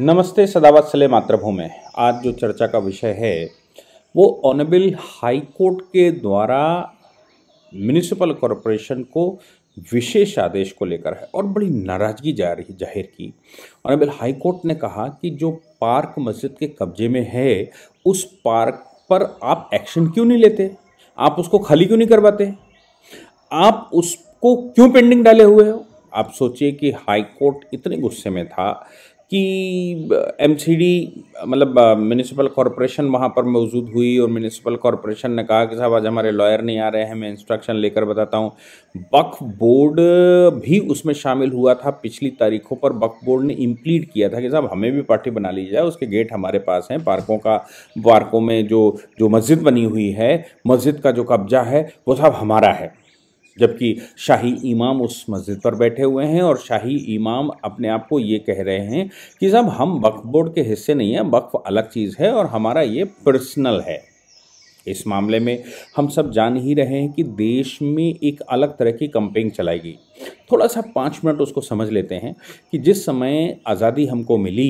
नमस्ते सदावत सले मातृभूमि आज जो चर्चा का विषय है वो ऑनेबल हाई कोर्ट के द्वारा म्यूनिसिपल कॉरपोरेशन को विशेष आदेश को लेकर है और बड़ी नाराजगी जा रही जाहिर की ऑनेबल हाई कोर्ट ने कहा कि जो पार्क मस्जिद के कब्जे में है उस पार्क पर आप एक्शन क्यों नहीं लेते आप उसको खाली क्यों नहीं करवाते आप उसको क्यों पेंडिंग डाले हुए हो आप सोचिए कि हाई कोर्ट इतने गुस्से में था कि एम मतलब म्यूनसिपल कॉरपोरेशन वहाँ पर मौजूद हुई और म्यूनसिपल कॉरपोरेशन ने कहा कि साहब आज हमारे लॉयर नहीं आ रहे हैं मैं इंस्ट्रक्शन लेकर बताता हूँ बक बोर्ड भी उसमें शामिल हुआ था पिछली तारीखों पर बक बोर्ड ने इम्प्लीट किया था कि साहब हमें भी पार्टी बना ली जाए उसके गेट हमारे पास हैं पार्कों का पार्कों में जो जो मस्जिद बनी हुई है मस्जिद का जो कब्जा है वो साहब हमारा है जबकि शाही इमाम उस मस्जिद पर बैठे हुए हैं और शाही इमाम अपने आप को ये कह रहे हैं कि साहब हम वक्फ बोर्ड के हिस्से नहीं हैं वक्फ अलग चीज़ है और हमारा ये पर्सनल है इस मामले में हम सब जान ही रहे हैं कि देश में एक अलग तरह की कंपेंग चलाएगी थोड़ा सा पाँच मिनट उसको समझ लेते हैं कि जिस समय आज़ादी हमको मिली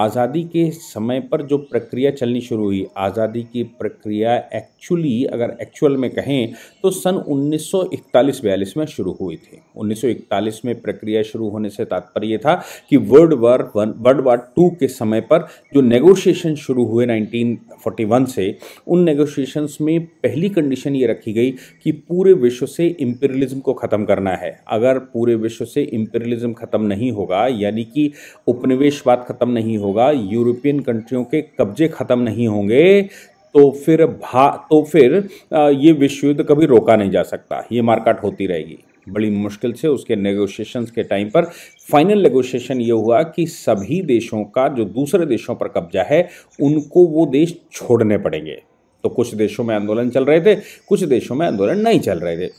आज़ादी के समय पर जो प्रक्रिया चलनी शुरू हुई आज़ादी की प्रक्रिया एक्चुअली अगर एक्चुअल में कहें तो सन 1941-42 में शुरू हुई थी 1941 में प्रक्रिया शुरू होने से तात्पर्य था कि world war one world war two के समय पर जो नेगोशिएशन शुरू हुए 1941 से उन नेगोशिएशंस में पहली कंडीशन ये रखी गई कि पूरे विश्व से इम्पेरियलिज्म को ख़त्म करना है अगर पूरे विश्व से इम्पेरियलिज्म ख़त्म नहीं होगा यानी कि उपनिवेशवाद ख़त्म नहीं हो होगा यूरोपियन कंट्रियों के कब्जे ख़त्म नहीं होंगे तो फिर भा तो फिर ये विश्व युद्ध कभी रोका नहीं जा सकता ये मारकाट होती रहेगी बड़ी मुश्किल से उसके नेगोशिएशंस के टाइम पर फाइनल नेगोशिएशन ये हुआ कि सभी देशों का जो दूसरे देशों पर कब्जा है उनको वो देश छोड़ने पड़ेंगे तो कुछ देशों में आंदोलन चल रहे थे कुछ देशों में आंदोलन नहीं चल रहे थे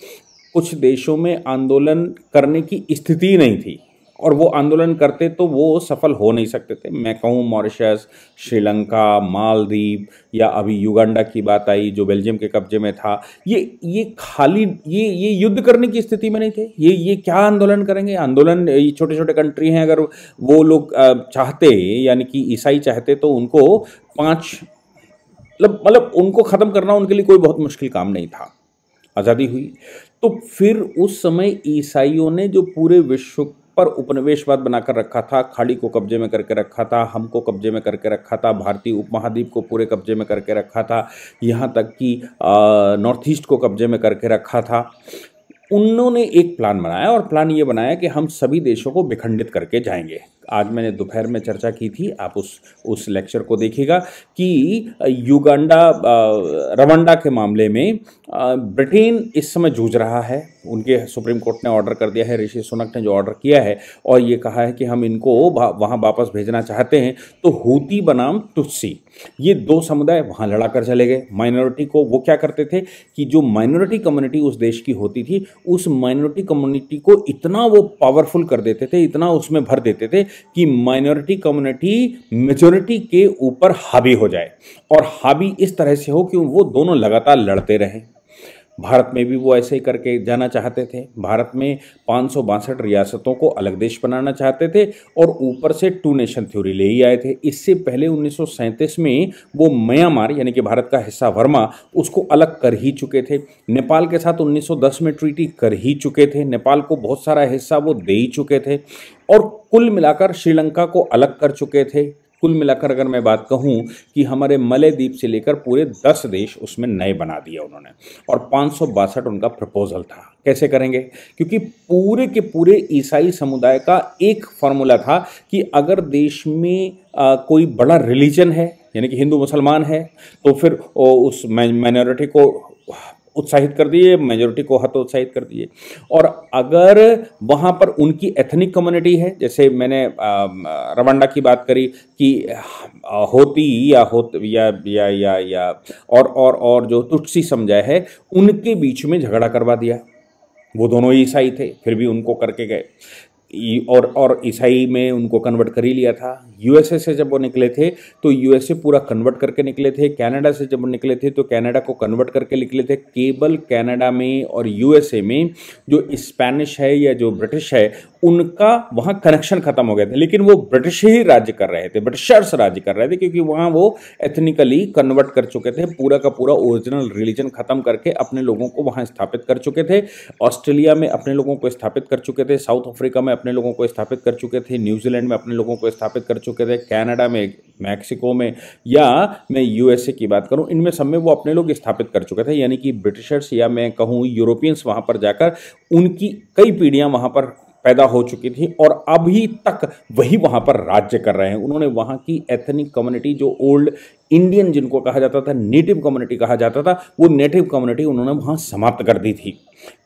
कुछ देशों में आंदोलन करने की स्थिति नहीं थी और वो आंदोलन करते तो वो सफल हो नहीं सकते थे मैं कहूँ मॉरिशस श्रीलंका मालदीव या अभी युगांडा की बात आई जो बेल्जियम के कब्जे में था ये ये खाली ये ये युद्ध करने की स्थिति में नहीं थे ये ये क्या आंदोलन करेंगे आंदोलन ये छोटे छोटे कंट्री हैं अगर वो लोग चाहते यानी कि ईसाई चाहते तो उनको पाँच मतलब मतलब उनको ख़त्म करना उनके लिए कोई बहुत मुश्किल काम नहीं था आज़ादी हुई तो फिर उस समय ईसाइयों ने जो पूरे विश्व पर उपनिवेशवाद बनाकर रखा था खाड़ी को कब्जे में करके रखा था हमको कब्जे में करके रखा था भारतीय उपमहाद्वीप को पूरे कब्जे में करके रखा था यहाँ तक कि नॉर्थ ईस्ट को कब्जे में करके रखा था उन्होंने एक प्लान बनाया और प्लान ये बनाया कि हम सभी देशों को विखंडित करके जाएंगे आज मैंने दोपहर में चर्चा की थी आप उस उस लेक्चर को देखिएगा कि युगांडा रवांडा के मामले में ब्रिटेन इस समय जूझ रहा है उनके सुप्रीम कोर्ट ने ऑर्डर कर दिया है ऋषि सुनक ने जो ऑर्डर किया है और ये कहा है कि हम इनको वहाँ वापस भेजना चाहते हैं तो हूती बनाम तुस्सी ये दो समुदाय वहाँ लड़ा कर चले गए माइनॉरिटी को वो क्या करते थे कि जो माइनॉरिटी कम्युनिटी उस देश की होती थी उस माइनॉरिटी कम्युनिटी को इतना वो पावरफुल कर देते थे इतना उसमें भर देते थे कि माइनॉरिटी कम्युनिटी मेजोरिटी के ऊपर हावी हो जाए और हावी इस तरह से हो कि वो दोनों लगातार लड़ते रहें भारत में भी वो ऐसे ही करके जाना चाहते थे भारत में पाँच रियासतों को अलग देश बनाना चाहते थे और ऊपर से टू नेशन थ्योरी ले ही आए थे इससे पहले उन्नीस में वो म्यांमार यानी कि भारत का हिस्सा वर्मा उसको अलग कर ही चुके थे नेपाल के साथ 1910 में ट्रीटी कर ही चुके थे नेपाल को बहुत सारा हिस्सा वो दे ही चुके थे और कुल मिलाकर श्रीलंका को अलग कर चुके थे कुल मिलाकर अगर मैं बात कहूँ कि हमारे मलय द्वीप से लेकर पूरे दस देश उसमें नए बना दिए उन्होंने और पाँच उनका प्रपोजल था कैसे करेंगे क्योंकि पूरे के पूरे ईसाई समुदाय का एक फार्मूला था कि अगर देश में आ, कोई बड़ा रिलीजन है यानी कि हिंदू मुसलमान है तो फिर ओ, उस माइनॉरिटी को उत्साहित कर दिए मेजोरिटी को हतोत्साहित कर दिए और अगर वहाँ पर उनकी एथनिक कम्युनिटी है जैसे मैंने रवांडा की बात करी कि होती या होत या या या या और और और जो तुटसी समझा है उनके बीच में झगड़ा करवा दिया वो दोनों ही ईसाई थे फिर भी उनको करके गए और और ईसाई में उनको कन्वर्ट कर ही लिया था यूएसए से जब वो निकले थे तो यूएसए पूरा कन्वर्ट करके निकले थे कनाडा से जब निकले थे तो कनाडा को कन्वर्ट करके निकले थे केवल कनाडा में और यूएसए में जो स्पेनिश है या जो ब्रिटिश है उनका वहाँ कनेक्शन खत्म हो गया था लेकिन वो ब्रिटिश ही राज्य कर रहे थे ब्रिटिशर्स राज्य कर रहे थे क्योंकि वहाँ वो एथनिकली कन्वर्ट कर चुके थे पूरा का पूरा ओरिजिनल रिलीजन खत्म करके अपने लोगों को वहाँ स्थापित कर चुके थे ऑस्ट्रेलिया में अपने लोगों को स्थापित कर चुके थे साउथ अफ्रीका में अपने लोगों को स्थापित कर चुके थे न्यूजीलैंड में अपने लोगों को स्थापित कर चुके थे कैनेडा में मैक्सिको में या मैं यूएसए की बात करूं इनमें सब में वो अपने लोग स्थापित कर चुके थे यानी कि ब्रिटिशर्स या मैं कहूँ यूरोपियंस वहाँ पर जाकर उनकी कई पीढ़ियाँ वहाँ पर पैदा हो चुकी थी और अभी तक वही वहाँ पर राज्य कर रहे हैं उन्होंने वहाँ की एथनिक कम्युनिटी जो ओल्ड इंडियन जिनको कहा जाता था नेटिव कम्युनिटी कहा जाता था वो नेटिव कम्युनिटी उन्होंने वहाँ समाप्त कर दी थी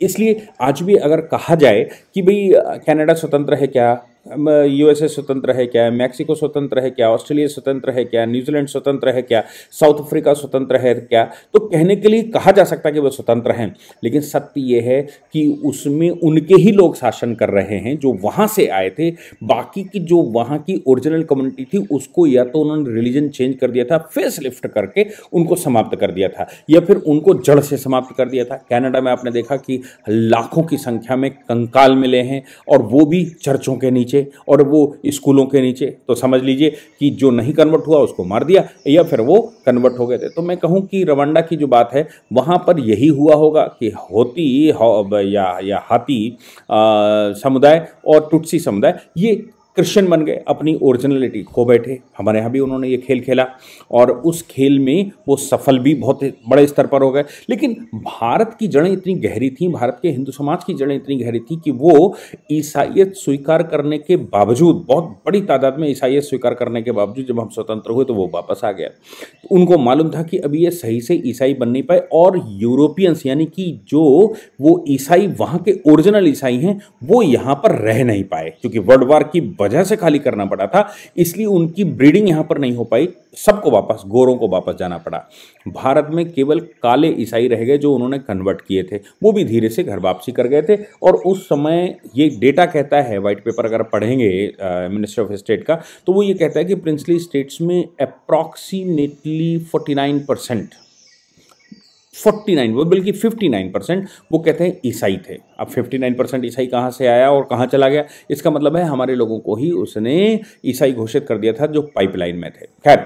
इसलिए आज भी अगर कहा जाए कि भाई कनाडा स्वतंत्र है क्या यूएसए स्वतंत्र है क्या मैक्सिको स्वतंत्र है क्या ऑस्ट्रेलिया स्वतंत्र है क्या न्यूजीलैंड स्वतंत्र है क्या साउथ अफ्रीका स्वतंत्र है क्या तो कहने के लिए कहा जा सकता है कि वह स्वतंत्र हैं लेकिन सत्य यह है कि उसमें उनके ही लोग शासन कर रहे हैं जो वहाँ से आए थे बाकी की जो वहाँ की ओरिजिनल कम्युनिटी थी उसको या तो उन्होंने रिलीजन चेंज कर दिया था फेस लिफ्ट करके उनको समाप्त कर दिया था या फिर उनको जड़ से समाप्त कर दिया था कैनेडा में आपने देखा कि लाखों की संख्या में कंकाल मिले हैं और वो भी चर्चों के नीचे नीचे और वो स्कूलों के नीचे तो समझ लीजिए कि जो नहीं कन्वर्ट हुआ उसको मार दिया या फिर वो कन्वर्ट हो गए थे तो मैं कहूँ कि रवांडा की जो बात है वहाँ पर यही हुआ होगा कि होती हो, या, या हाथी समुदाय और टुटसी समुदाय ये क्रिश्चियन बन गए अपनी ओरिजिनलिटी खो बैठे हमारे यहाँ भी उन्होंने ये खेल खेला और उस खेल में वो सफल भी बहुत बड़े स्तर पर हो गए लेकिन भारत की जड़ें इतनी गहरी थी भारत के हिंदू समाज की जड़ें इतनी गहरी थी कि वो ईसाइयत स्वीकार करने के बावजूद बहुत बड़ी तादाद में ईसाइत स्वीकार करने के बावजूद जब हम स्वतंत्र हुए तो वो वापस आ गया तो उनको मालूम था कि अभी ये सही से ईसाई बन नहीं पाए और यूरोपियंस यानी कि जो वो ईसाई वहाँ के ओरिजिनल ईसाई हैं वो यहाँ पर रह नहीं पाए क्योंकि वर्ल्ड वार की वजह से खाली करना पड़ा था इसलिए उनकी ब्रीडिंग यहाँ पर नहीं हो पाई सबको वापस गोरों को वापस जाना पड़ा भारत में केवल काले ईसाई रह गए जो उन्होंने कन्वर्ट किए थे वो भी धीरे से घर वापसी कर गए थे और उस समय ये डेटा कहता है वाइट पेपर अगर पढ़ेंगे मिनिस्टर ऑफ स्टेट का तो वो ये कहता है कि प्रिंसली स्टेट्स में अप्रॉक्सीमेटली फोर्टी नाइन परसेंट 49 वो बल्कि 59 परसेंट वो कहते हैं ईसाई थे अब 59 परसेंट ईसाई कहाँ से आया और कहाँ चला गया इसका मतलब है हमारे लोगों को ही उसने ईसाई घोषित कर दिया था जो पाइपलाइन में थे खैर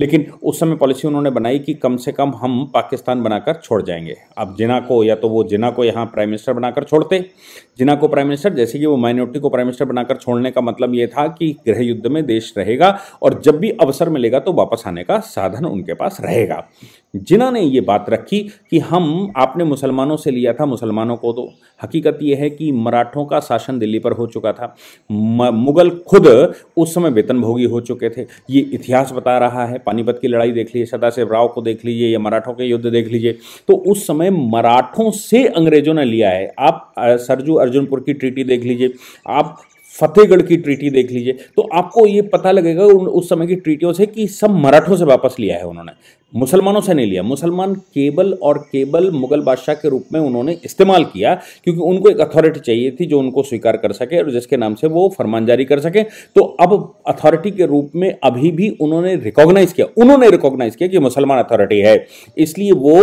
लेकिन उस समय पॉलिसी उन्होंने बनाई कि कम से कम हम पाकिस्तान बनाकर छोड़ जाएंगे अब जिना को या तो वो जिना को यहाँ प्राइम मिनिस्टर बनाकर छोड़ते जिना को प्राइम मिनिस्टर जैसे कि वो माइनॉरिटी को प्राइम मिनिस्टर बनाकर छोड़ने का मतलब ये था कि गृह युद्ध में देश रहेगा और जब भी अवसर मिलेगा तो वापस आने का साधन उनके पास रहेगा जिन्होंने ये बात रखी कि हम आपने मुसलमानों से लिया था मुसलमानों को तो हकीकत यह है कि मराठों का शासन दिल्ली पर हो चुका था मुगल खुद उस समय वेतनभोगी हो चुके थे ये इतिहास बता रहा है पानीपत की लड़ाई देख लीजिए सदाशिव राव को देख लीजिए या मराठों के युद्ध देख लीजिए तो उस समय मराठों से अंग्रेजों ने लिया है आप सरजू अर्जुनपुर की ट्रीटी देख लीजिए आप फतेहगढ़ की ट्रीटी देख लीजिए तो आपको ये पता लगेगा उस समय की ट्रीटियों से कि सब मराठों से वापस लिया है उन्होंने मुसलमानों से नहीं लिया मुसलमान केबल और केबल मुगल बादशाह के रूप में उन्होंने इस्तेमाल किया क्योंकि उनको एक अथॉरिटी चाहिए थी जो उनको स्वीकार कर सके और जिसके नाम से वो फरमान जारी कर सके तो अब अथॉरिटी के रूप में अभी भी उन्होंने रिकॉग्नाइज किया उन्होंने रिकॉग्नाइज किया कि मुसलमान अथॉरिटी है इसलिए वो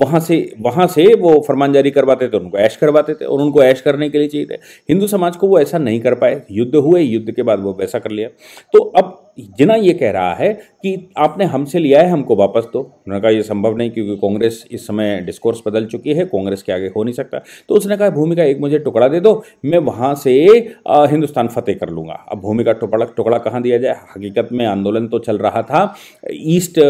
वहाँ से वहाँ से वो फरमान जारी करवाते थे उनको ऐश करवाते थे और उनको ऐश करने के लिए चाहिए थे हिंदू समाज को वो ऐसा नहीं कर पाए युद्ध हुए युद्ध के बाद वो वैसा कर लिया तो अब जिना ये कह रहा है कि आपने हमसे लिया है हमको वापस दो उन्होंने कहा यह संभव नहीं क्योंकि कांग्रेस इस समय डिस्कोर्स बदल चुकी है कांग्रेस के आगे हो नहीं सकता तो उसने कहा भूमि का एक मुझे टुकड़ा दे दो मैं वहाँ से आ, हिंदुस्तान फतेह कर लूँगा अब भूमि का टुकड़ा टुकड़ा कहाँ दिया जाए हकीकत में आंदोलन तो चल रहा था ईस्ट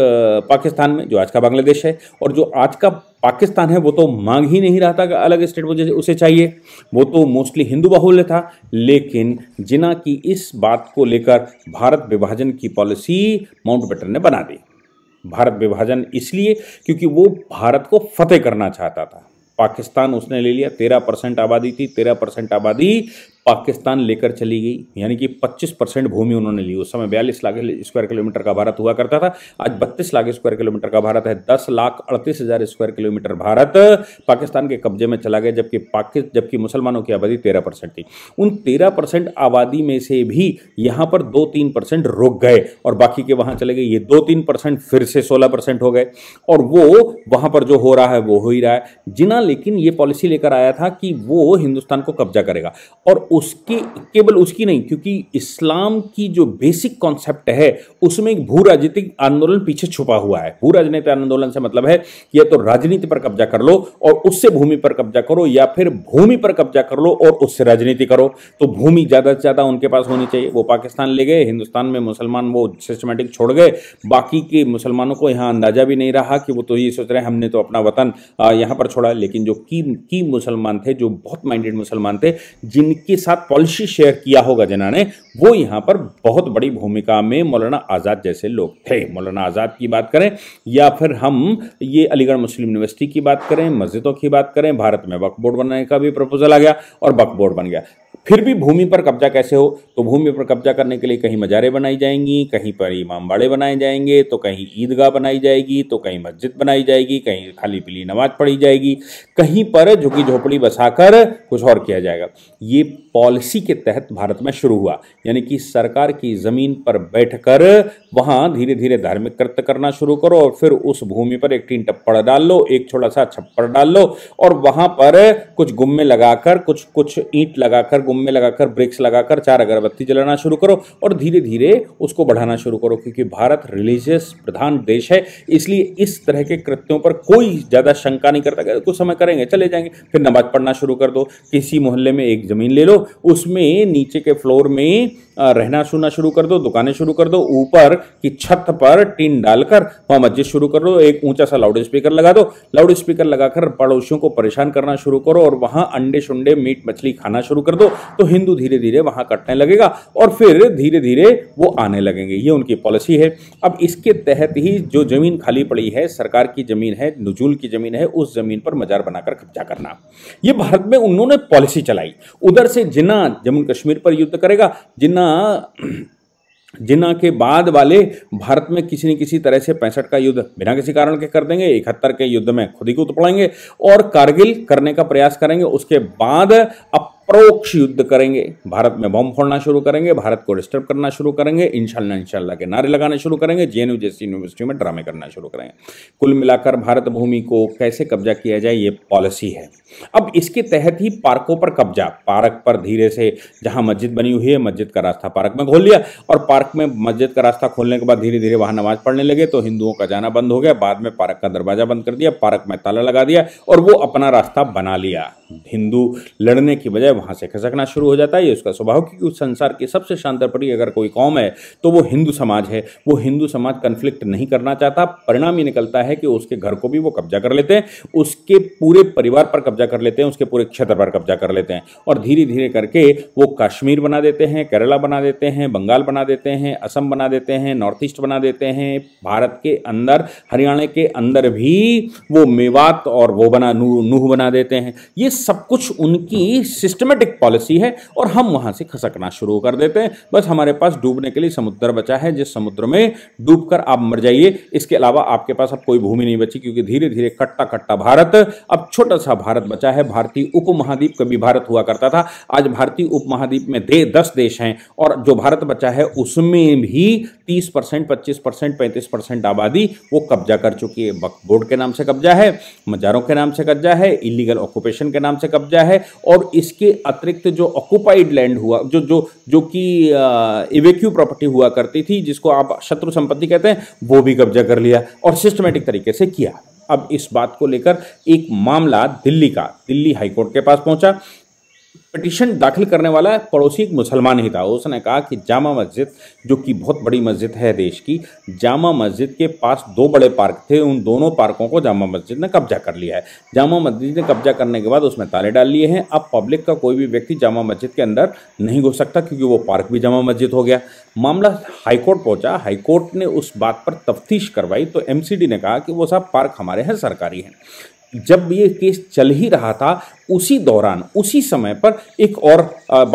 पाकिस्तान में जो आज का बांग्लादेश है और जो आज का पाकिस्तान है वो तो मांग ही नहीं रहा था कि अलग स्टेट मुझे उसे चाहिए वो तो मोस्टली हिंदू बाहुल्य था लेकिन जिना की इस बात को लेकर भारत विभाजन की पॉलिसी माउंट बेटन ने बना दी भारत विभाजन इसलिए क्योंकि वो भारत को फतेह करना चाहता था पाकिस्तान उसने ले लिया तेरह परसेंट आबादी थी तेरह परसेंट आबादी पाकिस्तान लेकर चली गई यानी कि 25 परसेंट भूमि उन्होंने ली उस समय बयालीस लाख स्क्वायर किलोमीटर का भारत हुआ करता था आज बत्तीस लाख स्क्वायर किलोमीटर का भारत है दस लाख अड़तीस हज़ार स्क्वायर किलोमीटर भारत पाकिस्तान के कब्जे में चला गया जबकि पाकिस्तान जबकि मुसलमानों की आबादी तेरह परसेंट थी उन तेरह परसेंट आबादी में से भी यहाँ पर दो तीन परसेंट रुक गए और बाकी के वहाँ चले गए ये दो तीन परसेंट फिर से सोलह परसेंट हो गए और वो वहाँ पर जो हो रहा है वो हो ही रहा है जिना लेकिन ये पॉलिसी लेकर आया था कि वो हिंदुस्तान को कब्जा करेगा और उसके केवल उसकी नहीं क्योंकि इस्लाम की जो बेसिक कॉन्सेप्ट है उसमें एक भू राजनीतिक आंदोलन पीछे छुपा हुआ है भू राजनीतिक आंदोलन से मतलब है कि या तो राजनीति पर कब्जा कर लो और उससे भूमि पर कब्जा करो या फिर भूमि पर कब्जा कर लो और उससे राजनीति करो तो भूमि ज़्यादा से ज़्यादा उनके पास होनी चाहिए वो पाकिस्तान ले गए हिंदुस्तान में मुसलमान वो सिस्टमेटिक छोड़ गए बाकी के मुसलमानों को यहाँ अंदाजा भी नहीं रहा कि वो तो ये सोच रहे हैं हमने तो अपना वतन यहाँ पर छोड़ा लेकिन जो की, की मुसलमान थे जो बहुत माइंडेड मुसलमान थे जिनके साथ पॉलिसी शेयर किया होगा जिन्होंने वो यहाँ पर बहुत बड़ी भूमिका में मौलाना आज़ाद जैसे लोग थे मौलाना आज़ाद की बात करें या फिर हम ये अलीगढ़ मुस्लिम यूनिवर्सिटी की बात करें मस्जिदों की बात करें भारत में वक्फ बोर्ड बनाने का भी प्रपोजल आ गया और वक्फ बोर्ड बन गया फिर भी भूमि पर कब्जा कैसे हो तो भूमि पर कब्जा करने के लिए कहीं मजारे बनाई जाएंगी कहीं पर इमाम बाड़े बनाए जाएंगे तो कहीं ईदगाह बनाई जाएगी तो कहीं मस्जिद बनाई जाएगी कहीं खाली पीली नमाज पढ़ी जाएगी कहीं पर झुकी झोपड़ी बसाकर कुछ और किया जाएगा ये पॉलिसी के तहत भारत में शुरू हुआ यानी कि सरकार की ज़मीन पर बैठ कर वहाँ धीरे धीरे धार्मिक कृत्य करना शुरू करो और फिर उस भूमि पर एक टीन टप्पड़ डाल लो एक छोटा सा छप्पर डाल लो और वहाँ पर कुछ गुम्मे लगाकर कुछ कुछ ईंट लगाकर गुम मोम में लगाकर ब्रिक्स लगाकर चार अगरबत्ती जलाना शुरू करो और धीरे धीरे उसको बढ़ाना शुरू करो क्योंकि भारत रिलीजियस प्रधान देश है इसलिए इस तरह के कृत्यों पर कोई ज़्यादा शंका नहीं करता कुछ समय करेंगे चले जाएंगे फिर नमाज पढ़ना शुरू कर दो किसी मोहल्ले में एक ज़मीन ले लो उसमें नीचे के फ्लोर में रहना सुना शुरू कर दो दुकानें शुरू कर दो ऊपर की छत पर टीन डालकर वहाँ मस्जिद शुरू कर दो एक ऊंचा सा लाउड स्पीकर लगा दो लाउड स्पीकर लगाकर पड़ोसियों को परेशान करना शुरू करो और वहाँ अंडे शुंडे मीट मछली खाना शुरू कर दो तो हिंदू धीरे धीरे वहाँ कटने लगेगा और फिर धीरे धीरे वो आने लगेंगे ये उनकी पॉलिसी है अब इसके तहत ही जो ज़मीन खाली पड़ी है सरकार की ज़मीन है नजूल की ज़मीन है उस ज़मीन पर मजार बनाकर कब्जा करना ये भारत में उन्होंने पॉलिसी चलाई उधर से जिना जम्मू कश्मीर पर युद्ध करेगा जिना जिन्ना जिन्ना के बाद वाले भारत में किसी न किसी तरह से पैंसठ का युद्ध बिना किसी कारण के कर देंगे इकहत्तर के युद्ध में खुद ही उत पड़ेंगे और कारगिल करने का प्रयास करेंगे उसके बाद अब परोक्ष युद्ध करेंगे भारत में बम फोड़ना शुरू करेंगे भारत को डिस्टर्ब करना शुरू करेंगे इंशाल्लाह इंशाल्लाह के नारे लगाना शुरू करेंगे यू जैसी यूनिवर्सिटी में ड्रामे करना शुरू करेंगे कुल मिलाकर भारत भूमि को कैसे कब्जा किया जाए ये पॉलिसी है अब इसके तहत ही पार्कों पर कब्जा पार्क पर धीरे से जहाँ मस्जिद बनी हुई है मस्जिद का रास्ता पार्क में खोल लिया और पार्क में मस्जिद का रास्ता खोलने के बाद धीरे धीरे वहाँ नमाज पढ़ने लगे तो हिंदुओं का जाना बंद हो गया बाद में पार्क का दरवाजा बंद कर दिया पार्क में ताला लगा दिया और वो अपना रास्ता बना लिया हिंदू लड़ने की बजाय वहाँ से खसकना शुरू हो जाता है ये उसका स्वभाव क्योंकि उस संसार की सबसे शांतरपटी अगर कोई कौम है तो वो हिंदू समाज है वो हिंदू समाज कन्फ्लिक्ट नहीं करना चाहता परिणाम ये निकलता है कि उसके घर को भी वो कब्जा कर लेते हैं उसके पूरे परिवार पर कब्जा कर लेते हैं उसके पूरे क्षेत्र पर कब्जा कर लेते हैं और धीरे धीरे करके वो कश्मीर बना देते हैं केरला बना देते हैं बंगाल बना देते हैं असम बना देते हैं नॉर्थ ईस्ट बना देते हैं भारत के अंदर हरियाणा के अंदर भी वो मेवात और वो बना नूह बना देते हैं ये सब कुछ उनकी सिस्टम सिस्टमेटिक पॉलिसी है और हम वहां से खसकना शुरू कर देते हैं बस हमारे पास डूबने के लिए समुद्र बचा है जिस समुद्र में डूब आप मर जाइए इसके अलावा आपके पास अब कोई भूमि नहीं बची क्योंकि धीरे धीरे कट्टा कट्टा भारत अब छोटा सा भारत बचा है भारतीय उप कभी भारत हुआ करता था आज भारतीय उप में दे दस देश हैं और जो भारत बचा है उसमें भी तीस परसेंट पच्चीस परसेंट पैंतीस परसेंट आबादी वो कब्जा कर चुकी है बोर्ड के नाम से कब्जा है मजारों के नाम से कब्जा है इलीगल ऑक्यूपेशन के नाम से कब्जा है और इसके अतिरिक्त जो ऑक्युपाइड लैंड हुआ जो जो जो कि इवेक्यू प्रॉपर्टी हुआ करती थी जिसको आप शत्रु संपत्ति कहते हैं वो भी कब्जा कर लिया और सिस्टमेटिक तरीके से किया अब इस बात को लेकर एक मामला दिल्ली का दिल्ली हाईकोर्ट के पास पहुंचा पटिशन दाखिल करने वाला पड़ोसी एक मुसलमान ही था उसने कहा कि जामा मस्जिद जो कि बहुत बड़ी मस्जिद है देश की जामा मस्जिद के पास दो बड़े पार्क थे उन दोनों पार्कों को जामा मस्जिद ने कब्जा कर लिया है जामा मस्जिद ने कब्जा करने के बाद उसमें ताले डाल लिए हैं अब पब्लिक का कोई भी व्यक्ति जामा मस्जिद के अंदर नहीं घुस सकता क्योंकि वो पार्क भी जामा मस्जिद हो गया मामला हाईकोर्ट पहुँचा हाईकोर्ट ने उस बात पर तफ्तीश करवाई तो एम ने कहा कि वो सब पार्क हमारे हैं सरकारी हैं जब ये केस चल ही रहा था उसी दौरान उसी समय पर एक और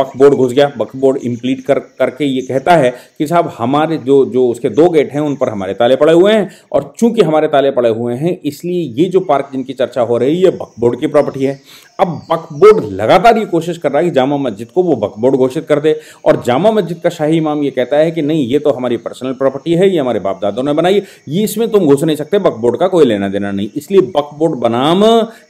बकबोर्ड घुस गया बकबोर्ड इम्प्लीट कर करके ये कहता है कि साहब हमारे जो जो उसके दो गेट हैं उन पर हमारे ताले पड़े हुए हैं और चूंकि हमारे ताले पड़े हुए हैं इसलिए ये जो पार्क जिनकी चर्चा हो रही है बकबोर्ड की प्रॉपर्टी है अब बकबोर्ड लगातार ये कोशिश कर रहा है कि जामा मस्जिद को वो बकबोर्ड घोषित कर दे और जामा मस्जिद का शाही इमाम ये कहता है कि नहीं ये तो हमारी पर्सनल प्रॉपर्टी है ये हमारे बाप दादों ने बनाई ये इसमें तुम घुस नहीं सकते बकबोर्ड का कोई लेना देना नहीं इसलिए बकबोर्ड बनाम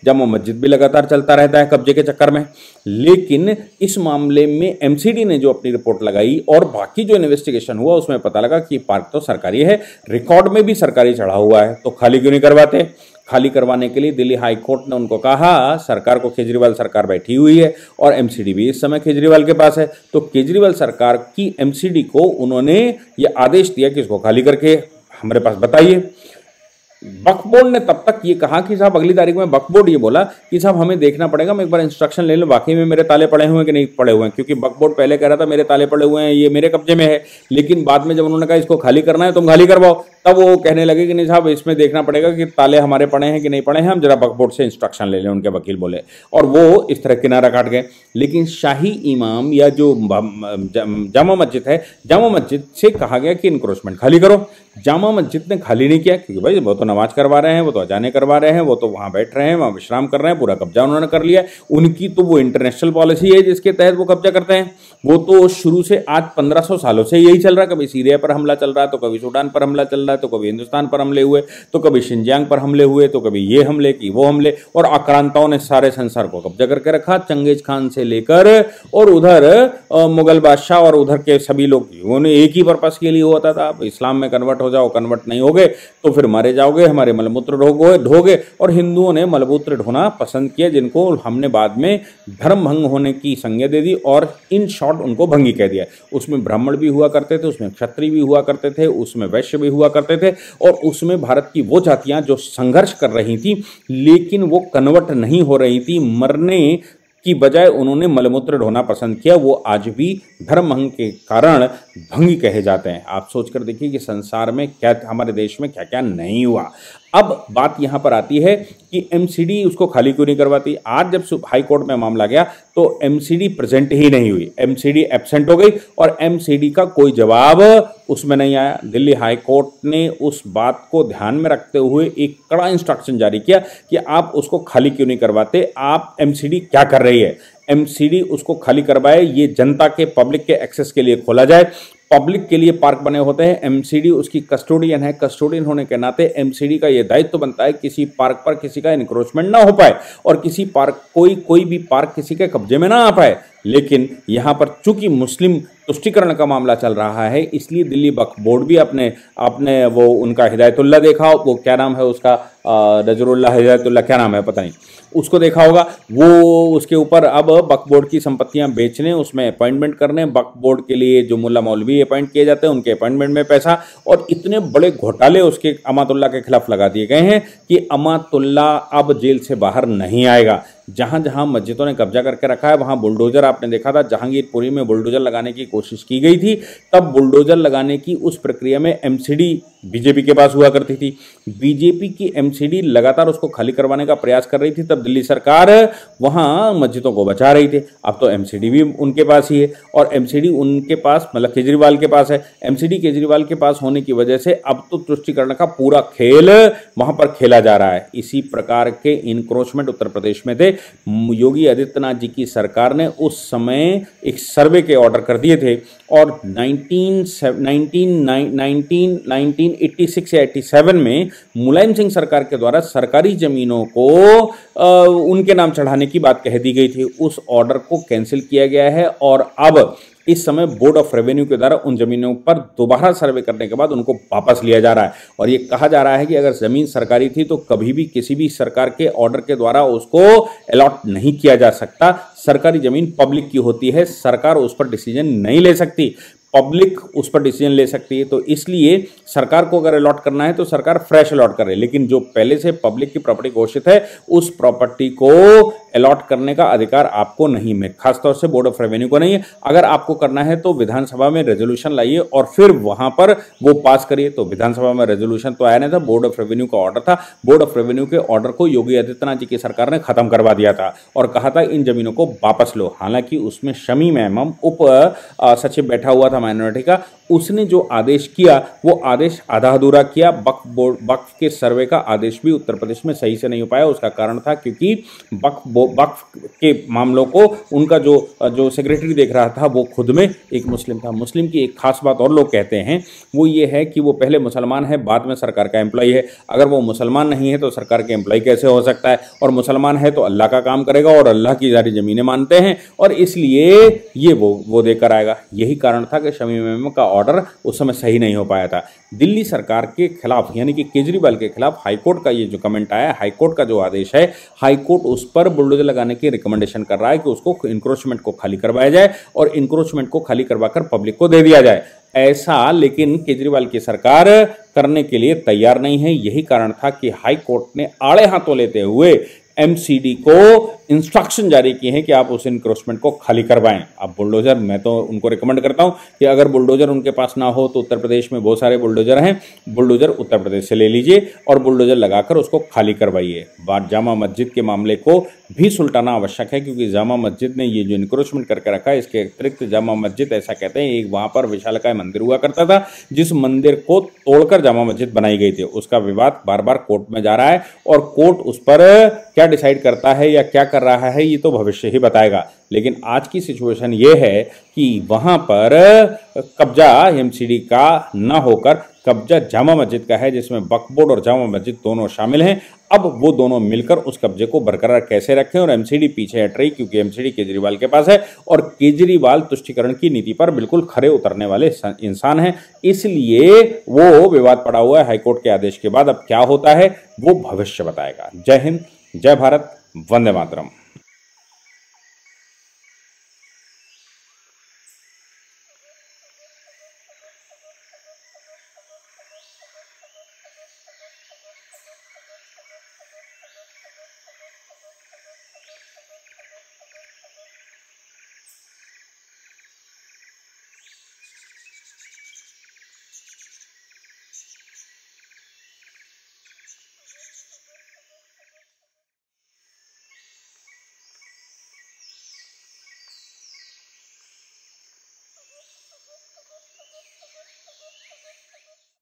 जामा मस्जिद भी लगातार चलता रहता रहता है कब्जे के चक्कर में लेकिन इस मामले में एमसीडी ने जो अपनी रिपोर्ट लगाई और बाकी जो इन्वेस्टिगेशन हुआ उसमें पता लगा कि पार्क तो सरकारी है रिकॉर्ड में भी सरकारी चढ़ा हुआ है तो खाली क्यों नहीं करवाते खाली करवाने के लिए दिल्ली हाई कोर्ट ने उनको कहा सरकार को केजरीवाल सरकार बैठी हुई है और एमसीडी भी इस समय केजरीवाल के पास है तो केजरीवाल सरकार की एमसीडी को उन्होंने ये आदेश दिया कि इसको खाली करके हमारे पास बताइए बकबोर्ड ने तब तक ये कहा कि साहब अगली तारीख में बकबोर्ड ये बोला कि साहब हमें देखना पड़ेगा मैं एक बार इंस्ट्रक्शन ले लूँ बाकी में मेरे ताले पड़े हुए हैं कि नहीं पड़े हुए हैं क्योंकि बकबोर्ड पहले कह रहा था मेरे ताले पड़े हुए हैं ये मेरे कब्जे में है लेकिन बाद में जब उन्होंने कहा इसको खाली करना है तुम खाली करवाओ तब वो कहने लगे कि नहीं साहब इसमें देखना पड़ेगा कि ताले हमारे पड़े हैं कि नहीं पड़े हैं हम जरा बकबोर्ड से इंस्ट्रक्शन ले लें उनके वकील बोले और वो इस तरह किनारा काट गए लेकिन शाही इमाम या जो जामा मस्जिद है जामा मस्जिद से कहा गया कि इंक्रोचमेंट खाली करो जामा मस्जिद ने खाली नहीं किया क्योंकि भाई वो तो नमाज करवा रहे हैं वो तो अजाने करवा रहे हैं वो तो वहाँ बैठ रहे हैं वहाँ विश्राम कर रहे हैं पूरा कब्जा उन्होंने कर लिया उनकी तो वो इंटरनेशनल पॉलिसी है जिसके तहत वो कब्जा करते हैं वो तो शुरू से आज पंद्रह सालों से यही चल रहा है कभी सीरिया पर हमला चल रहा है तो कभी सूडान पर हमला चल रहा लड़ा तो कभी हिंदुस्तान पर हमले हुए तो कभी शिंजियांग पर हमले हुए तो कभी ये हमले कि वो हमले और आक्रांताओं ने सारे संसार को कब्जा करके रखा चंगेज खान से लेकर और उधर मुगल बादशाह और उधर के सभी लोग उन्होंने एक ही पर्पज के लिए होता था इस्लाम में कन्वर्ट हो जाओ कन्वर्ट नहीं हो गए तो फिर मारे जाओगे हमारे मलमूत्र ढोगे ढोगे और हिंदुओं ने मलमूत्र ढोना पसंद किया जिनको हमने बाद में धर्म भंग होने की संज्ञा दे दी और इन शॉर्ट उनको भंगी कह दिया उसमें ब्राह्मण भी हुआ करते थे उसमें क्षत्रिय भी हुआ करते थे उसमें वैश्य भी हुआ करते करते थे और उसमें भारत की वो जातियां जो संघर्ष कर रही थी लेकिन वो कन्वर्ट नहीं हो रही थी मरने की बजाय उन्होंने मलमूत्र ढोना पसंद किया वो आज भी भंग के कारण भंगी कहे जाते हैं आप सोच कर देखिए कि संसार में क्या हमारे देश में क्या क्या नहीं हुआ अब बात यहाँ पर आती है कि एमसीडी उसको खाली क्यों नहीं करवाती आज जब हाई कोर्ट में मामला गया तो एमसीडी प्रेजेंट ही नहीं हुई एमसीडी एबसेंट हो गई और एमसीडी का कोई जवाब उसमें नहीं आया दिल्ली हाई कोर्ट ने उस बात को ध्यान में रखते हुए एक कड़ा इंस्ट्रक्शन जारी किया कि आप उसको खाली क्यों नहीं करवाते आप एमसीडी क्या कर रही है एमसीडी उसको खाली करवाए ये जनता के पब्लिक के एक्सेस के लिए खोला जाए पब्लिक के लिए पार्क बने होते हैं एमसीडी उसकी कस्टोडियन है कस्टोडियन होने के नाते एमसीडी का यह दायित्व तो बनता है किसी पार्क पर किसी का इंक्रोचमेंट ना हो पाए और किसी पार्क कोई कोई भी पार्क किसी के कब्जे में ना आ पाए लेकिन यहाँ पर चूंकि मुस्लिम तुष्टिकरण का मामला चल रहा है इसलिए दिल्ली वक्फ बोर्ड भी अपने अपने वो उनका हिदायतुल्ला देखा वो क्या नाम है उसका रजरुल्ला हिदायतुल्ला क्या नाम है पता नहीं उसको देखा होगा वो उसके ऊपर अब बक बोर्ड की संपत्तियां बेचने उसमें अपॉइंटमेंट करने बक बोर्ड के लिए जो मुला मौलवी अपॉइंट किए जाते हैं उनके अपॉइंटमेंट में पैसा और इतने बड़े घोटाले उसके अमातुल्ला के खिलाफ लगा दिए गए हैं कि अमातुल्ला अब जेल से बाहर नहीं आएगा जहां जहां मस्जिदों ने कब्जा करके रखा है वहां बुलडोजर आपने देखा था जहांगीरपुरी में बुलडोजर लगाने की कोशिश की गई थी तब बुलडोजर लगाने की उस प्रक्रिया में एमसीडी बीजेपी के पास हुआ करती थी बीजेपी की एमसीडी लगातार उसको खाली करवाने का प्रयास कर रही थी तब दिल्ली सरकार वहां मस्जिदों को बचा रही थी अब तो एमसीडी भी उनके पास ही है और एमसीडी उनके पास मतलब केजरीवाल के पास है एमसीडी केजरीवाल के पास होने की वजह से अब तो तुष्टिकरण का पूरा खेल वहां पर खेला जा रहा है इसी प्रकार के इंक्रोचमेंट उत्तर प्रदेश में थे योगी आदित्यनाथ जी की सरकार ने उस समय एक सर्वे के ऑर्डर कर दिए थे और नाइनटीन नाइनटीन नाइनटीन नाइनटीन 1986 या 87 में मुलायम सिंह सरकार के द्वारा सरकारी ज़मीनों को आ, उनके नाम चढ़ाने की बात कह दी गई थी उस ऑर्डर को कैंसिल किया गया है और अब इस समय बोर्ड ऑफ रेवेन्यू के द्वारा उन जमीनों पर दोबारा सर्वे करने के बाद उनको वापस लिया जा रहा है और ये कहा जा रहा है कि अगर ज़मीन सरकारी थी तो कभी भी किसी भी सरकार के ऑर्डर के द्वारा उसको अलॉट नहीं किया जा सकता सरकारी ज़मीन पब्लिक की होती है सरकार उस पर डिसीजन नहीं ले सकती पब्लिक उस पर डिसीजन ले सकती है तो इसलिए सरकार को अगर अलॉट करना है तो सरकार फ्रेश अलॉट करे लेकिन जो पहले से पब्लिक की प्रॉपर्टी घोषित है उस प्रॉपर्टी को अलॉट करने का अधिकार आपको नहीं है खासतौर से बोर्ड ऑफ रेवेन्यू को नहीं है अगर आपको करना है तो विधानसभा में रेजोल्यूशन लाइए और फिर वहां पर वो पास करिए तो विधानसभा में रेजोल्यूशन तो आया नहीं था बोर्ड ऑफ रेवेन्यू का ऑर्डर था बोर्ड ऑफ रेवेन्यू के ऑर्डर को योगी आदित्यनाथ जी की सरकार ने खत्म करवा दिया था और कहा था इन जमीनों को वापस लो हालांकि उसमें शमी मैम उप सचिव बैठा हुआ था माइनॉरिटी का उसने जो आदेश किया वो आदेश आधा अधूरा किया वक्फ बोर्ड वक्फ के सर्वे का आदेश भी उत्तर प्रदेश में सही से नहीं हो पाया उसका कारण था क्योंकि वक्फ बोर्ड वक्फ के मामलों को उनका जो जो सेक्रेटरी देख रहा था वो खुद में एक मुस्लिम था मुस्लिम की एक खास बात और लोग कहते हैं वो ये है कि वो पहले मुसलमान है बाद में सरकार का एम्प्लॉय है अगर वो मुसलमान नहीं है तो सरकार के एम्प्लॉय कैसे हो सकता है और मुसलमान है तो अल्लाह का काम करेगा और अल्लाह की सारी ज़मीनें मानते हैं और इसलिए ये वो वो देकर आएगा यही कारण था कि शमी मेम का ऑर्डर उस समय सही नहीं हो पाया था दिल्ली सरकार के खिलाफ यानी कि केजरीवाल के खिलाफ हाईकोर्ट का ये जो कमेंट आया हाईकोर्ट का जो आदेश है हाईकोर्ट उस पर बुल बुलडोजर लगाने की रिकमेंडेशन कर रहा है कि उसको इंक्रोचमेंट को खाली करवाया जाए और इंक्रोचमेंट को खाली करवाकर पब्लिक को दे दिया जाए ऐसा लेकिन केजरीवाल की सरकार करने के लिए तैयार नहीं है यही कारण था कि हाई कोर्ट ने आड़े हाथों लेते हुए एमसीडी को इंस्ट्रक्शन जारी किए हैं कि आप उस इंक्रोचमेंट को खाली करवाएं आप बुलडोजर मैं तो उनको रिकमेंड करता हूं कि अगर बुलडोजर उनके पास ना हो तो उत्तर प्रदेश में बहुत सारे बुलडोजर हैं बुलडोजर उत्तर प्रदेश से ले लीजिए और बुलडोजर लगाकर उसको खाली करवाइए बात जामा मस्जिद के मामले को भी सुलटाना आवश्यक है क्योंकि जामा मस्जिद ने ये जो इंक्रोचमेंट करके रखा है इसके अतिरिक्त जामा मस्जिद ऐसा कहते हैं एक वहाँ पर विशालकाय मंदिर हुआ करता था जिस मंदिर को तोड़कर जामा मस्जिद बनाई गई थी उसका विवाद बार बार कोर्ट में जा रहा है और कोर्ट उस पर क्या डिसाइड करता है या क्या कर रहा है ये तो भविष्य ही बताएगा लेकिन आज की सिचुएशन ये है कि वहाँ पर कब्जा एम का न होकर कब्जा जामा मस्जिद का है जिसमें बकबोर्ड और जामा मस्जिद दोनों शामिल हैं अब वो दोनों मिलकर उस कब्जे को बरकरार कैसे रखें और एमसीडी पीछे हट रही क्योंकि एमसीडी केजरीवाल के पास है और केजरीवाल तुष्टिकरण की नीति पर बिल्कुल खरे उतरने वाले इंसान हैं इसलिए वो विवाद पड़ा हुआ है हाईकोर्ट के आदेश के बाद अब क्या होता है वो भविष्य बताएगा जय हिंद जय भारत वंदे मातरम